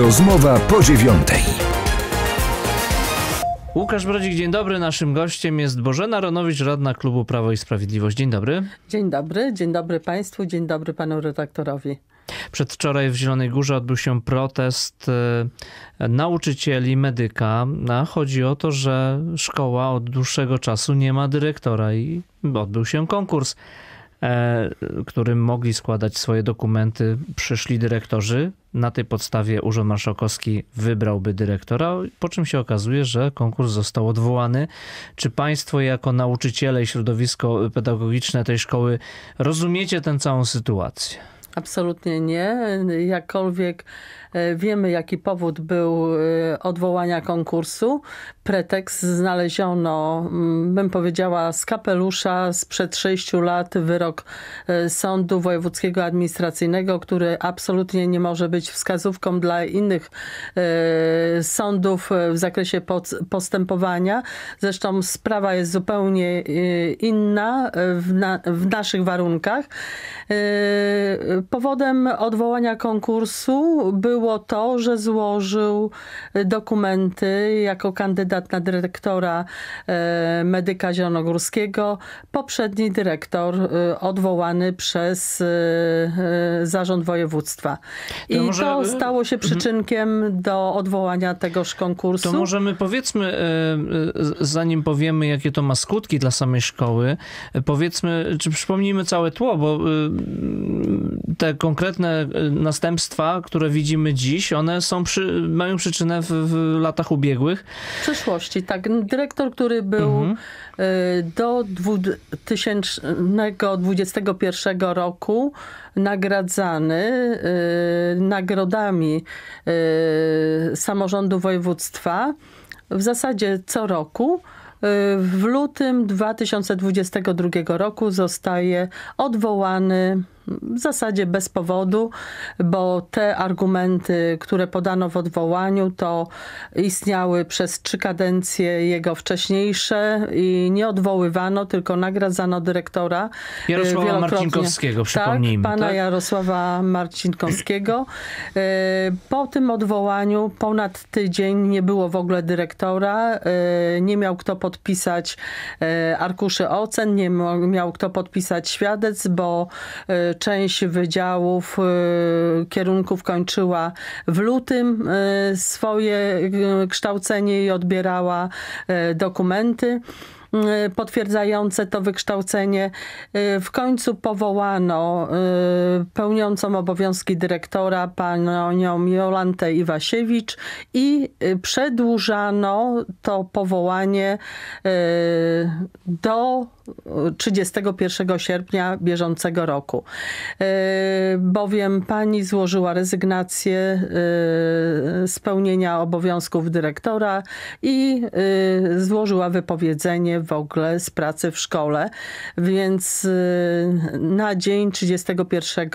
Rozmowa po dziewiątej. Łukasz Brodzik, dzień dobry. Naszym gościem jest Bożena Ronowicz, radna klubu Prawo i Sprawiedliwość. Dzień dobry. Dzień dobry, dzień dobry Państwu, dzień dobry panu redaktorowi. Przedwczoraj w Zielonej Górze odbył się protest e, nauczycieli, medyka. A chodzi o to, że szkoła od dłuższego czasu nie ma dyrektora i odbył się konkurs. E, którym mogli składać swoje dokumenty przyszli dyrektorzy. Na tej podstawie Urząd Marszałkowski wybrałby dyrektora, po czym się okazuje, że konkurs został odwołany. Czy państwo jako nauczyciele i środowisko pedagogiczne tej szkoły rozumiecie tę całą sytuację? Absolutnie nie. Jakkolwiek e, wiemy, jaki powód był e, odwołania konkursu, pretekst znaleziono, mm, bym powiedziała, z kapelusza sprzed sześciu lat wyrok e, Sądu Wojewódzkiego Administracyjnego, który absolutnie nie może być wskazówką dla innych e, sądów e, w zakresie postępowania. Zresztą sprawa jest zupełnie inna w, na, w naszych warunkach. Powodem odwołania konkursu było to, że złożył dokumenty jako kandydat kandydat na dyrektora e, medyka zielonogórskiego, poprzedni dyrektor e, odwołany przez e, zarząd województwa. I to, może... to stało się przyczynkiem do odwołania tegoż konkursu. To możemy powiedzmy, zanim powiemy, jakie to ma skutki dla samej szkoły, powiedzmy, czy przypomnijmy całe tło, bo te konkretne następstwa, które widzimy dziś, one są przy, mają przyczynę w, w latach ubiegłych tak. Dyrektor, który był mhm. Y, do 2021 roku nagradzany y, nagrodami y, samorządu województwa w zasadzie co roku w lutym 2022 roku zostaje odwołany w zasadzie bez powodu, bo te argumenty, które podano w odwołaniu, to istniały przez trzy kadencje jego wcześniejsze i nie odwoływano, tylko nagradzano dyrektora. Y, Jarosława Marcinkowskiego, tak, przypomnijmy. Tak, pana tak? Jarosława Marcinkowskiego. Y, po tym odwołaniu ponad tydzień nie było w ogóle dyrektora, y, nie miał kto po podpisać e, arkuszy ocen, nie miał kto podpisać świadectw, bo e, część wydziałów e, kierunków kończyła w lutym swoje kształcenie i odbierała dokumenty. Y, potwierdzające to wykształcenie. Y, w końcu powołano y, pełniącą obowiązki dyrektora panią Jolantę Iwasiewicz i przedłużano to powołanie do 31 sierpnia bieżącego roku, bowiem pani złożyła rezygnację z pełnienia obowiązków dyrektora i złożyła wypowiedzenie w ogóle z pracy w szkole, więc y, na dzień 31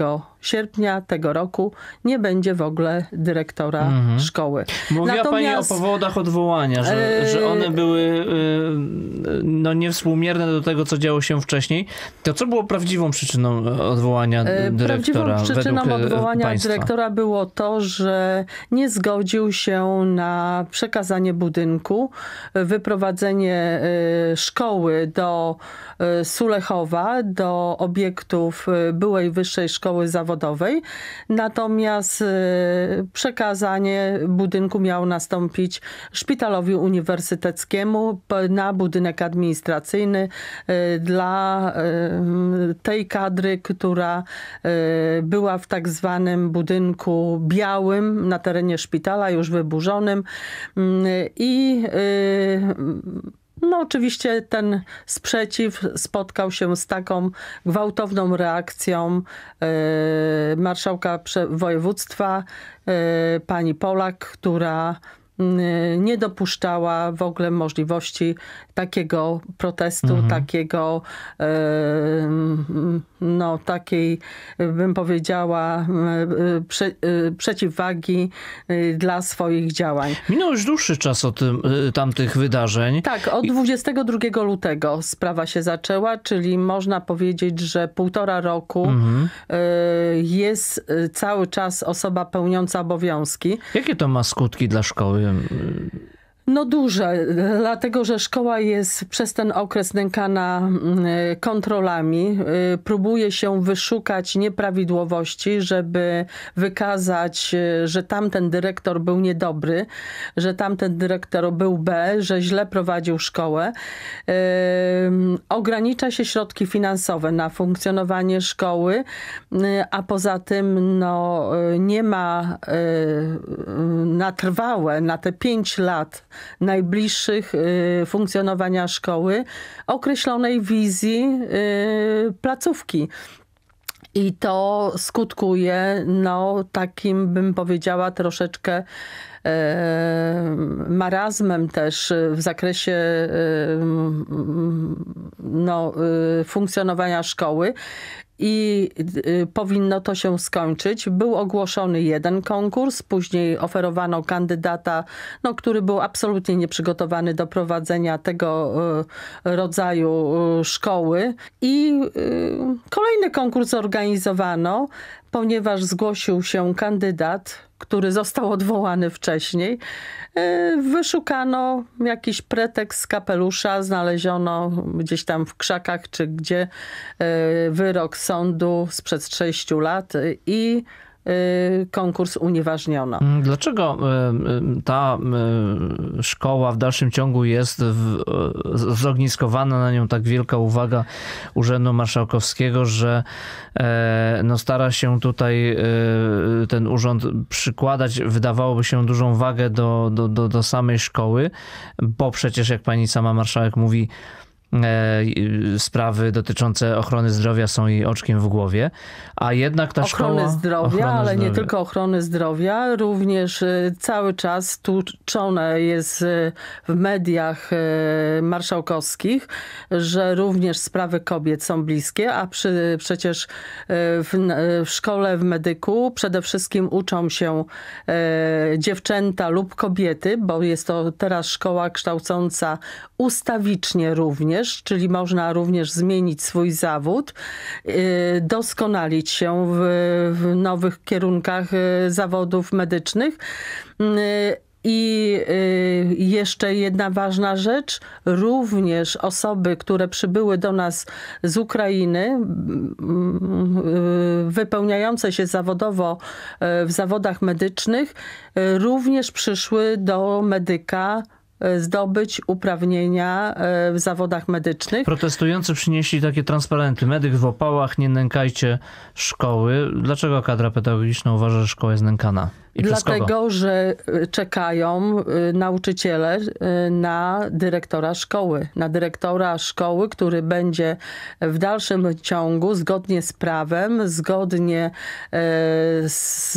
sierpnia tego roku nie będzie w ogóle dyrektora mhm. szkoły. Mówiła Natomiast... pani o powodach odwołania, że, e, że one były e, no, niewspółmierne do tego, co działo się wcześniej. To co było prawdziwą przyczyną e, odwołania dyrektora? Prawdziwą przyczyną odwołania państwa? dyrektora było to, że nie zgodził się na przekazanie budynku, wyprowadzenie szkoły do Sulechowa, do obiektów byłej wyższej szkoły zawodowej zawodowej. Natomiast e, przekazanie budynku miało nastąpić szpitalowi uniwersyteckiemu na budynek administracyjny e, dla e, tej kadry, która była w tak zwanym budynku białym na terenie szpitala, już wyburzonym mm, i no oczywiście ten sprzeciw spotkał się z taką gwałtowną reakcją e, marszałka województwa, e, pani Polak, która Y, nie dopuszczała w ogóle możliwości takiego protestu, mhm. takiego, y, no takiej, bym powiedziała, y, prze, przeciwwagi dla swoich działań. Minął już dłuższy czas od tamtych wydarzeń. Tak, od 22 lutego sprawa się zaczęła, czyli można powiedzieć, że półtora roku mhm. jest cały czas osoba pełniąca obowiązki. Jakie to ma skutki dla szkoły? Um. No duże, dlatego że szkoła jest przez ten okres nękana mm, kontrolami. Y, próbuje się wyszukać nieprawidłowości, żeby wykazać, y, że tamten dyrektor był niedobry, że tamten dyrektor był B, że źle prowadził szkołę. Y, ogranicza się środki finansowe na funkcjonowanie szkoły, a poza tym no, nie ma na trwałe, na te 5 lat, najbliższych y, funkcjonowania szkoły, określonej wizji y, placówki. I to skutkuje no, takim, bym powiedziała, troszeczkę e, marazmem też y, w zakresie no, funkcjonowania szkoły i y, powinno to się skończyć. Był ogłoszony jeden konkurs, później oferowano kandydata, no, który był absolutnie nieprzygotowany do prowadzenia tego y, rodzaju y, szkoły i kolejny konkurs organizowano, ponieważ zgłosił się kandydat, który został odwołany wcześniej. Wyszukano jakiś pretekst z kapelusza, znaleziono gdzieś tam w krzakach, czy gdzie wyrok sądu sprzed sześciu lat y, i y, konkurs unieważniono. Mm, dlaczego y, ta szkoła w dalszym ciągu jest w, zogniskowana na nią tak wielka uwaga Urzędu Marszałkowskiego, że e, no stara się tutaj ten urząd przykładać, wydawałoby się dużą wagę do, do, do, do samej szkoły, bo przecież jak pani sama marszałek mówi, E, sprawy dotyczące ochrony zdrowia są jej oczkiem w głowie, a jednak ta ochrony szkoła... Zdrowia, ochrony zdrowia, ale nie tylko ochrony zdrowia, również e, cały czas tłuczone jest e, w mediach marszałkowskich, że również sprawy kobiet są bliskie, a przy, przecież w, w szkole, w medyku przede wszystkim uczą się dziewczęta lub kobiety, bo jest to teraz szkoła kształcąca ustawicznie również, czyli można również zmienić swój zawód, y, doskonalić się w, w nowych kierunkach y, zawodów medycznych. Y, I jeszcze jedna ważna rzecz, również osoby, które przybyły do nas z Ukrainy, wypełniające się zawodowo w zawodach medycznych, również przyszły do medyka Y, zdobyć uprawnienia y, w zawodach medycznych. Protestujący przynieśli takie transparenty. Medyk w opałach, nie nękajcie szkoły. Dlaczego kadra pedagogiczna uważa, że szkoła jest nękana? I Dlatego, że y, czekają y, nauczyciele y, na dyrektora szkoły. Na dyrektora szkoły, który będzie w dalszym ciągu zgodnie z prawem, zgodnie z,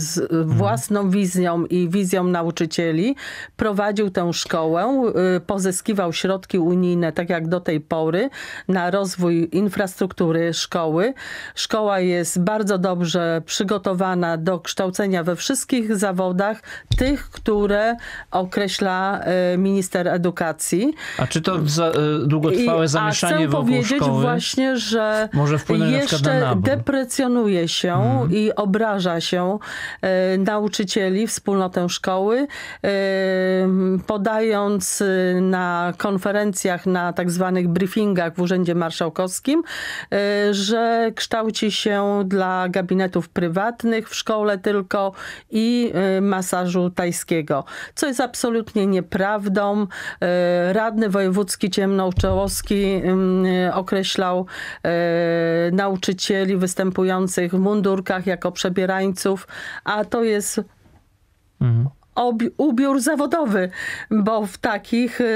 z własną mhm. wizją i wizją nauczycieli prowadził tę szkołę, pozyskiwał środki unijne, tak jak do tej pory, na rozwój infrastruktury szkoły. Szkoła jest bardzo dobrze przygotowana do kształcenia we wszystkich wszystkich zawodach tych, które określa y, minister edukacji. A czy to za, y, długotrwałe I, zamieszanie a chcę wokół powiedzieć szkoły właśnie, że może jeszcze na deprecjonuje się mhm. i obraża się e, nauczycieli, wspólnotę szkoły, e, podając na konferencjach, na tak zwanych briefingach w Urzędzie Marszałkowskim, e, że kształci się dla gabinetów prywatnych w szkole tylko i e, masażu tajskiego, co jest absolutnie nieprawdą. E, radny wojewódzki Ciemnoczołowski mm, e, określał nauczycieli występujących w mundurkach jako przebierańców, a to jest mhm. O ubiór zawodowy, bo w takich y,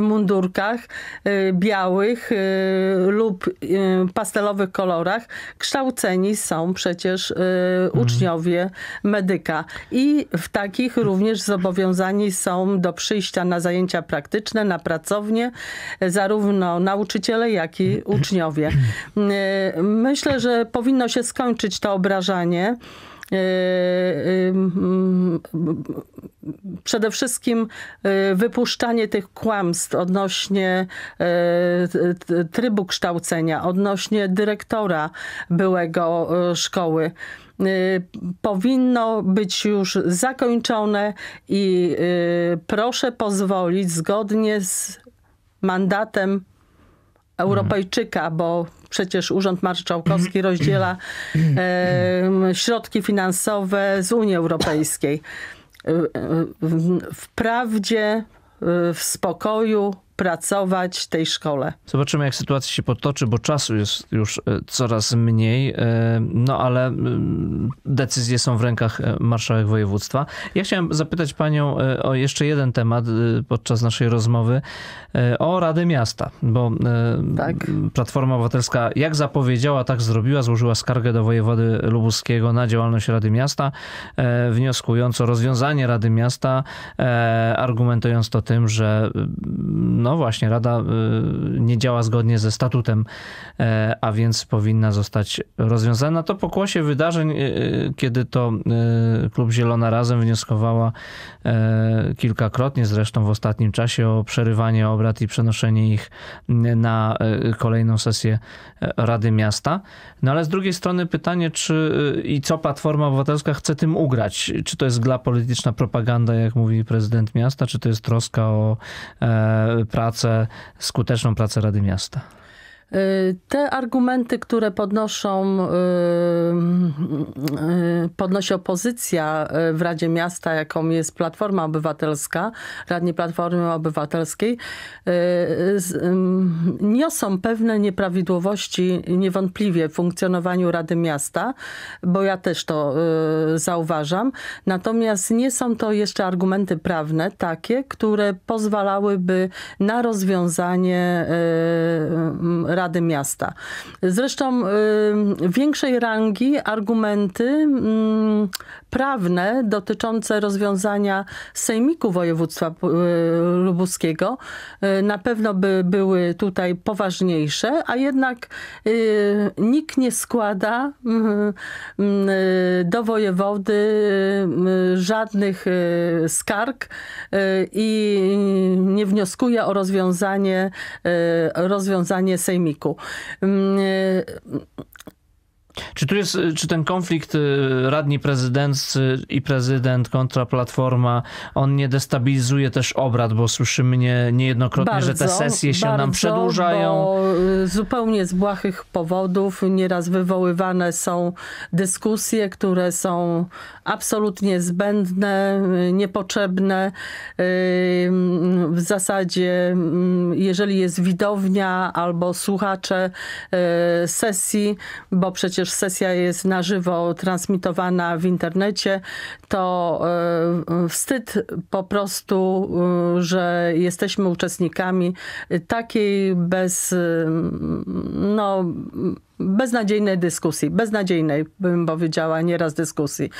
mundurkach y, białych y, lub pastelowych kolorach kształceni są przecież mhm. uczniowie medyka i w takich również zobowiązani są do przyjścia na zajęcia praktyczne, na pracownie zarówno nauczyciele, jak i uczniowie. Myślę, że powinno się skończyć to obrażanie. Y, y, y, przede wszystkim wypuszczanie tych kłamstw odnośnie trybu kształcenia, odnośnie dyrektora byłego szkoły powinno być już zakończone i proszę pozwolić zgodnie z mandatem Mhm. Europejczyka, bo przecież Urząd Marszałkowski rozdziela e, środki finansowe z Unii Europejskiej. Wprawdzie w spokoju, pracować w tej szkole. Zobaczymy, jak sytuacja się potoczy, bo czasu jest już e, coraz mniej, e, no ale decyzje są w rękach e, marszałek województwa. Ja chciałem zapytać panią o jeszcze jeden temat podczas naszej rozmowy, o Rady Miasta, bo tak. Platforma Obywatelska, jak zapowiedziała, tak zrobiła, złożyła skargę do wojewody lubuskiego na działalność Rady Miasta, wnioskując o rozwiązanie Rady Miasta, argumentując to tym, że no właśnie, Rada y, nie działa zgodnie ze statutem, e, a więc powinna zostać rozwiązana. To pokłosie wydarzeń, y, y, kiedy to Klub Zielona Razem wnioskowała e, kilkakrotnie, zresztą w ostatnim czasie, o przerywanie obrad i przenoszenie ich na kolejną sesję e, Rady Miasta. No ale z drugiej strony pytanie, czy i co Platforma Obywatelska chce tym ugrać? Czy to jest dla polityczna propaganda, jak mówi prezydent miasta, czy to jest troska o pracę, skuteczną pracę Rady Miasta? Y, te argumenty, które podnoszą, y, y, podnosi opozycja w Radzie Miasta, jaką jest Platforma Obywatelska, Radni Platformy Obywatelskiej, niosą pewne nieprawidłowości niewątpliwie w funkcjonowaniu Rady Miasta, bo ja też to zauważam. Natomiast nie są to jeszcze argumenty prawne takie, które pozwalałyby na rozwiązanie Rady Miasta. Zresztą y, większej rangi argumenty mm, prawne dotyczące rozwiązania Sejmiku Województwa y, Lubuskiego y, na pewno by były tutaj poważniejsze, a jednak nikt nie składa mm, mm, do wojewody żadnych skarg i nie wnioskuje o rozwiązanie, rozwiązanie Sejmiku filmiku. Mm, czy tu jest, y, czy ten konflikt y, radni prezydenccy i prezydent kontra platforma, on nie destabilizuje też obrad, bo słyszymy nie, niejednokrotnie, bardzo, że te sesje się bardzo, nam przedłużają. Y, zupełnie z błahych powodów nieraz wywoływane są dyskusje, które są absolutnie zbędne, niepotrzebne. W zasadzie, jeżeli jest widownia albo słuchacze sesji, bo przecież gdyż sesja jest na żywo transmitowana w internecie, to e, wstyd po prostu, e, że jesteśmy uczestnikami takiej bez, e, no, beznadziejnej dyskusji, beznadziejnej bym powiedziała nieraz dyskusji.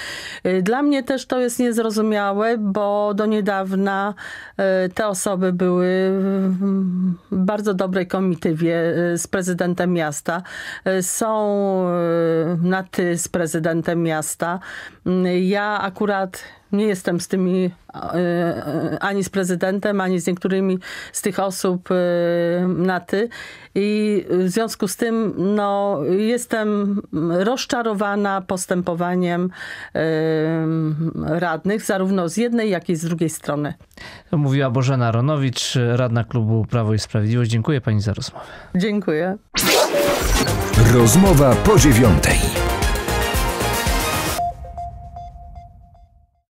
Y, dla mnie też to jest niezrozumiałe, bo do niedawna y, te osoby były w bardzo dobrej komitywie y, z prezydentem miasta. Są na ty z prezydentem miasta. Ja akurat nie jestem z tymi e, e, ani z prezydentem, ani z niektórymi z tych osób e, na ty. I w związku z tym no, jestem rozczarowana postępowaniem radnych, zarówno z jednej, jak i z drugiej strony. To mówiła Bożena Ronowicz, radna klubu Prawo i Sprawiedliwość. Dziękuję pani za rozmowę. Dziękuję. Rozmowa po dziewiątej.